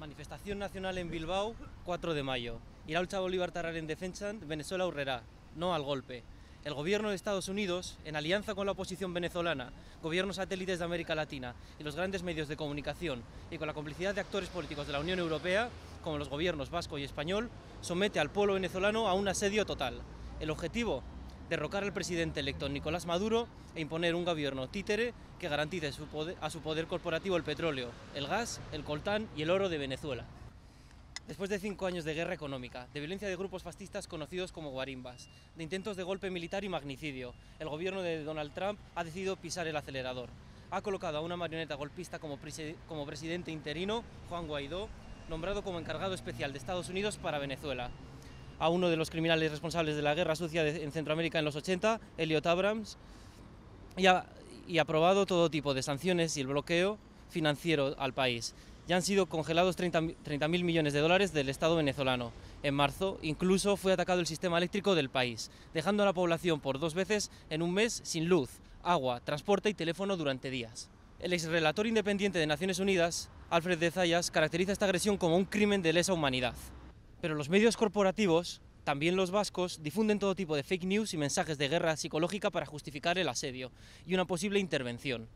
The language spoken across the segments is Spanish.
Manifestación nacional en Bilbao, 4 de mayo. Iraultza bolívar en defensa, Venezuela urrerá, no al golpe. El gobierno de Estados Unidos, en alianza con la oposición venezolana, gobiernos satélites de América Latina y los grandes medios de comunicación, y con la complicidad de actores políticos de la Unión Europea, como los gobiernos vasco y español, somete al pueblo venezolano a un asedio total. El objetivo, derrocar al presidente electo Nicolás Maduro e imponer un gobierno títere que garantice a su poder corporativo el petróleo, el gas, el coltán y el oro de Venezuela. Después de cinco años de guerra económica, de violencia de grupos fascistas conocidos como guarimbas, de intentos de golpe militar y magnicidio, el gobierno de Donald Trump ha decidido pisar el acelerador. Ha colocado a una marioneta golpista como presidente interino, Juan Guaidó, nombrado como encargado especial de Estados Unidos para Venezuela a uno de los criminales responsables de la guerra sucia en Centroamérica en los 80, Elliot Abrams, y ha, aprobado todo tipo de sanciones y el bloqueo financiero al país. Ya han sido congelados 30.000 millones de dólares del Estado venezolano. En marzo incluso fue atacado el sistema eléctrico del país, dejando a la población por dos veces en un mes sin luz, agua, transporte y teléfono durante días. El exrelator independiente de Naciones Unidas, Alfred de Zayas, caracteriza esta agresión como un crimen de lesa humanidad. Pero los medios corporativos, también los vascos, difunden todo tipo de fake news y mensajes de guerra psicológica para justificar el asedio y una posible intervención.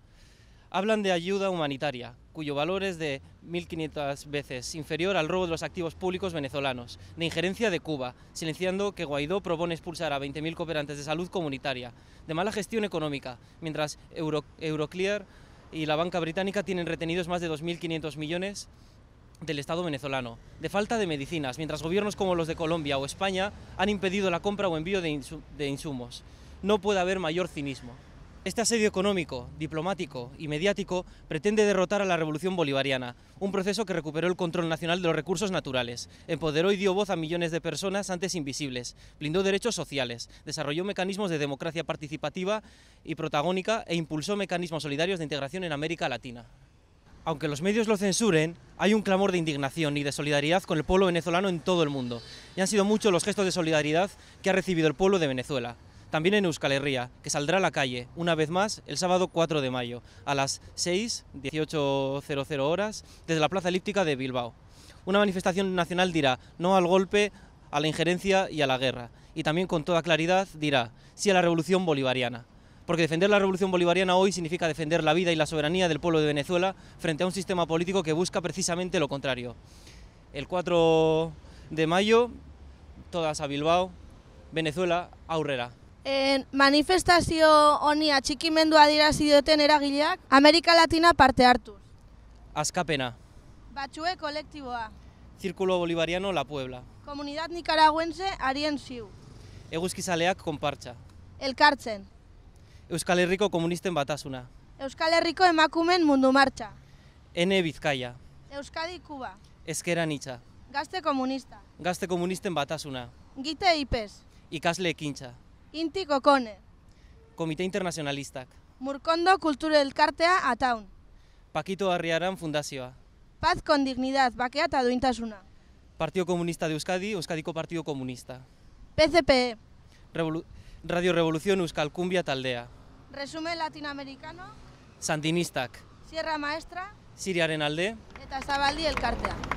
Hablan de ayuda humanitaria, cuyo valor es de 1.500 veces inferior al robo de los activos públicos venezolanos, de injerencia de Cuba, silenciando que Guaidó propone expulsar a 20.000 cooperantes de salud comunitaria, de mala gestión económica, mientras Euroclear y la banca británica tienen retenidos más de 2.500 millones del Estado venezolano, de falta de medicinas, mientras gobiernos como los de Colombia o España han impedido la compra o envío de, insumos. No puede haber mayor cinismo. Este asedio económico, diplomático y mediático pretende derrotar a la revolución bolivariana, un proceso que recuperó el control nacional de los recursos naturales, empoderó y dio voz a millones de personas antes invisibles, blindó derechos sociales, desarrolló mecanismos de democracia participativa y protagónica e impulsó mecanismos solidarios de integración en América Latina. Aunque los medios lo censuren, hay un clamor de indignación y de solidaridad con el pueblo venezolano en todo el mundo, y han sido muchos los gestos de solidaridad que ha recibido el pueblo de Venezuela. También en Euskal Herria, que saldrá a la calle, una vez más, el sábado 4 de mayo, a las 6.18.00 horas, desde la Plaza Elíptica de Bilbao. Una manifestación nacional dirá no al golpe, a la injerencia y a la guerra, y también con toda claridad dirá sí a la revolución bolivariana porque defender la revolución bolivariana hoy significa defender la vida y la soberanía del pueblo de Venezuela frente a un sistema político que busca precisamente lo contrario. El 4 de mayo, todas a Bilbao, Venezuela aurrera. En manifestazio honi atxikimendua sido tener eragileak América Latina parte hartuz. Bachue colectivo A. Círculo Bolivariano La Puebla. Comunidad Nicaragüense Arien Siu. Comparcha. El Elkartzen. Euskal Herriko Komunisten Batasuna. Euskal Herriko Emakumen Mundu Martxa. Ene Bizkaia. Euskadi Kuba. Ezkeran Gazte Komunista. Gazte Komunisten Batasuna. Gite Ipes. Ikasle Ekintza. Inti Kokone. Komite Internazionalistak. Murkondo Kulture Elkartea Ataun. Pakito Arriaran Fundazioa. Paz con Dignidad, Bakea eta Duintasuna. Partio Komunista de Euskadi, Euskadiko Partido Komunista. PCPE. Revolu... Radio Revolución Euskal Cumbia Taldea. Resumen latinoamericano. Sandinistak. Sierra Maestra. Siriaren alde. Eta Zabaldi Elkartea.